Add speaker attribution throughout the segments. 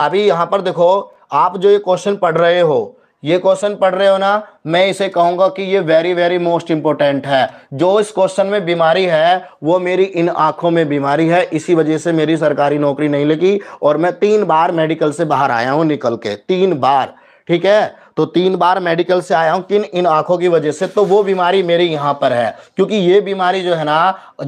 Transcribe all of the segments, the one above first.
Speaker 1: अभी यहाँ पर देखो आप जो ये क्वेश्चन पढ़ रहे हो ये क्वेश्चन पढ़ रहे हो ना मैं इसे कहूंगा कि ये वेरी वेरी मोस्ट इंपॉर्टेंट है जो इस क्वेश्चन में बीमारी है वो मेरी इन आंखों में बीमारी है इसी वजह से मेरी सरकारी नौकरी नहीं लगी और मैं तीन बार मेडिकल से बाहर आया हूं निकल के तीन बार ठीक है तो तीन बार मेडिकल से आया हूं किन इन आंखों की वजह से तो वो बीमारी मेरे यहाँ पर है क्योंकि ये बीमारी जो है ना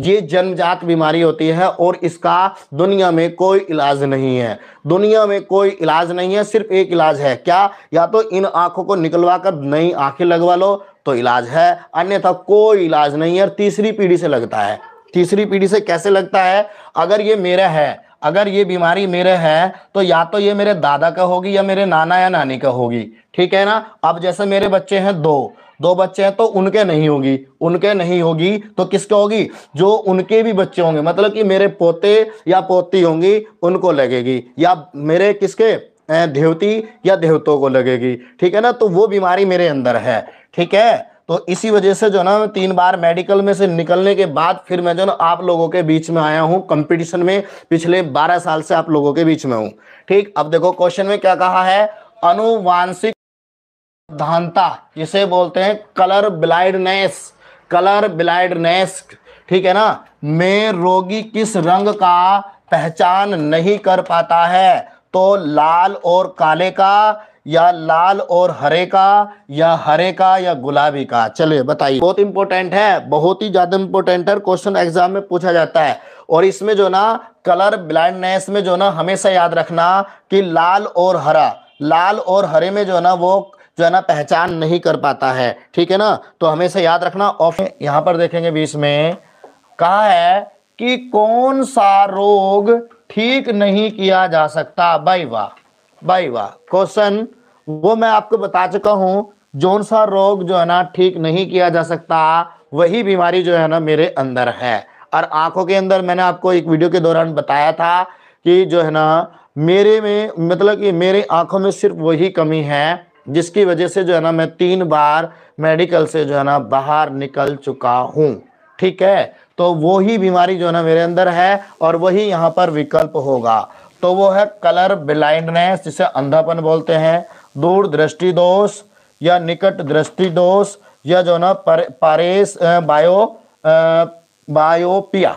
Speaker 1: ये जन्मजात बीमारी होती है और इसका दुनिया में कोई इलाज नहीं है दुनिया में कोई इलाज नहीं है सिर्फ एक इलाज है क्या या तो इन आंखों को निकलवा कर नई आंखें लगवा लो तो इलाज है अन्यथा कोई इलाज नहीं है और तीसरी पीढ़ी से लगता है तीसरी पीढ़ी से कैसे लगता है अगर ये मेरा है अगर ये बीमारी मेरे है तो या तो ये मेरे दादा का होगी या मेरे नाना या नानी का होगी ठीक है ना अब जैसे मेरे बच्चे हैं दो दो बच्चे हैं तो उनके नहीं होगी उनके नहीं होगी तो किसके होगी जो उनके भी बच्चे होंगे मतलब कि मेरे पोते या पोती होंगी उनको लगेगी या मेरे किसके देवती या देवतों को लगेगी ठीक है ना तो वो बीमारी मेरे अंदर है ठीक है तो इसी वजह से जो ना तीन बार मेडिकल में से निकलने के बाद फिर मैं जो ना आप लोगों के बीच में आया हूँ कंपटीशन में पिछले 12 साल से आप लोगों के बीच में हूँ ठीक अब देखो क्वेश्चन में क्या कहा है अनुवांशिक धानता जिसे बोलते हैं कलर ब्लाइडनेस कलर ब्लाइडनेस ठीक है ना में रोगी किस रंग का पहचान नहीं कर पाता है तो लाल और काले का या लाल और हरे का या हरे का या गुलाबी का चलिए बताइए बहुत इंपॉर्टेंट है बहुत ही ज्यादा इंपॉर्टेंट है क्वेश्चन एग्जाम में पूछा जाता है और इसमें जो ना कलर ब्लाइंडनेस में जो ना हमेशा याद रखना कि लाल और हरा लाल और हरे में जो है ना वो जो है ना पहचान नहीं कर पाता है ठीक है ना तो हमेशा याद रखना ऑप्शन यहाँ पर देखेंगे बीच में कहा है कि कौन सा रोग ठीक नहीं किया जा सकता बाई वाह बाई वाह क्वेश्चन वो मैं आपको बता चुका हूँ जोन सा रोग जो है ना ठीक नहीं किया जा सकता वही बीमारी जो है ना मेरे अंदर है और आंखों के अंदर मैंने आपको एक वीडियो के दौरान बताया था कि जो है ना मेरे में मतलब कि मेरे आंखों में सिर्फ वही कमी है जिसकी वजह से जो है ना मैं तीन बार मेडिकल से जो है ना बाहर निकल चुका हूँ ठीक है तो वही बीमारी जो है ना मेरे अंदर है और वही यहाँ पर विकल्प होगा तो वो है कलर ब्लाइंडनेस जिसे अंधापन बोलते हैं दूर दृष्टि दोष या निकट दृष्टि दोष या जो ना पारेस बायो बायोपिया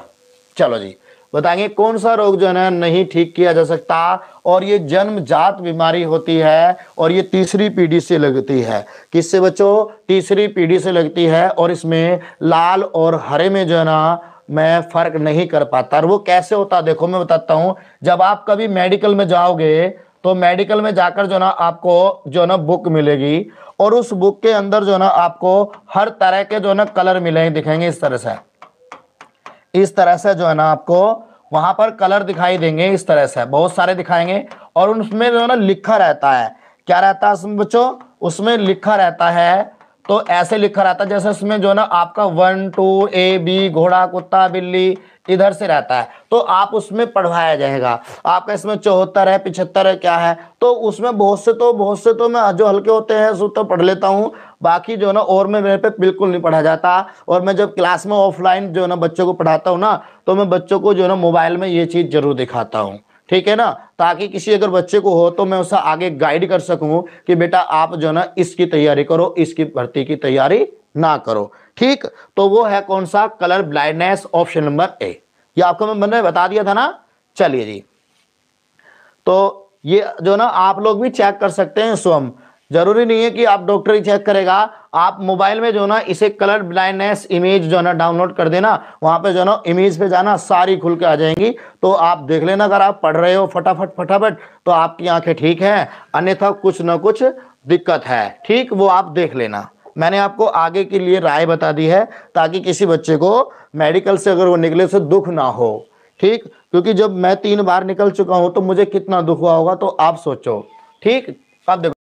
Speaker 1: चलो जी बताएंगे कौन सा रोग जो है नहीं ठीक किया जा सकता और ये जन्मजात बीमारी होती है और ये तीसरी पीढ़ी से लगती है किससे बच्चों तीसरी पीढ़ी से लगती है और इसमें लाल और हरे में जो है ना मैं फर्क नहीं कर पाता और वो कैसे होता देखो मैं बताता हूँ जब आप कभी मेडिकल में जाओगे तो मेडिकल में जाकर जो ना आपको जो ना बुक मिलेगी और उस बुक के अंदर जो ना आपको हर तरह के जो ना कलर मिलेंगे दिखेंगे इस तरह से इस तरह से जो है ना आपको वहां पर कलर दिखाई देंगे इस तरह से बहुत सारे दिखाएंगे और उसमें जो ना लिखा रहता है क्या रहता है बच्चों उसमें लिखा रहता है तो ऐसे लिखा रहता है जैसे इसमें जो ना आपका वन टू ए बी घोड़ा कुत्ता बिल्ली इधर से रहता है तो आप उसमें पढ़वाया जाएगा आपका इसमें चौहत्तर है पिछहत्तर है क्या है तो उसमें बहुत से तो बहुत से तो मैं जो हल्के होते हैं सो तो पढ़ लेता हूँ बाकी जो ना और में मेरे पे बिल्कुल नहीं पढ़ा जाता और मैं जब क्लास में ऑफलाइन जो ना बच्चों को पढ़ाता हूँ ना तो मैं बच्चों को जो ना मोबाइल में ये चीज़ ज़रूर दिखाता हूँ ठीक है ना ताकि किसी अगर बच्चे को हो तो मैं उसे आगे गाइड कर सकूं कि बेटा आप जो ना इसकी तैयारी करो इसकी भर्ती की तैयारी ना करो ठीक तो वो है कौन सा colour blindness option number A ये आपको मैंने बता दिया था ना चलिए जी तो ये जो ना आप लोग भी चेक कर सकते हैं स्वयं जरूरी नहीं है कि आप डॉक्टर ही चेक करेगा आप मोबाइल में जो ना इसे कलर ब्लाइंडनेस इमेज जो ना डाउनलोड कर देना वहां पे जो ना इमेज पे जाना सारी खुल के आ जाएंगी तो आप देख लेना अगर आप पढ़ रहे हो फटाफट फटाफट तो आपकी आंखें ठीक है अन्यथा कुछ ना कुछ दिक्कत है ठीक वो आप देख लेना मैंने आपको आगे के लिए राय बता दी है ताकि किसी बच्चे को मेडिकल से अगर वो निकले से दुख ना हो ठीक क्योंकि जब मैं तीन बार निकल चुका हूं तो मुझे कितना दुख हुआ होगा तो आप सोचो ठीक आप देखो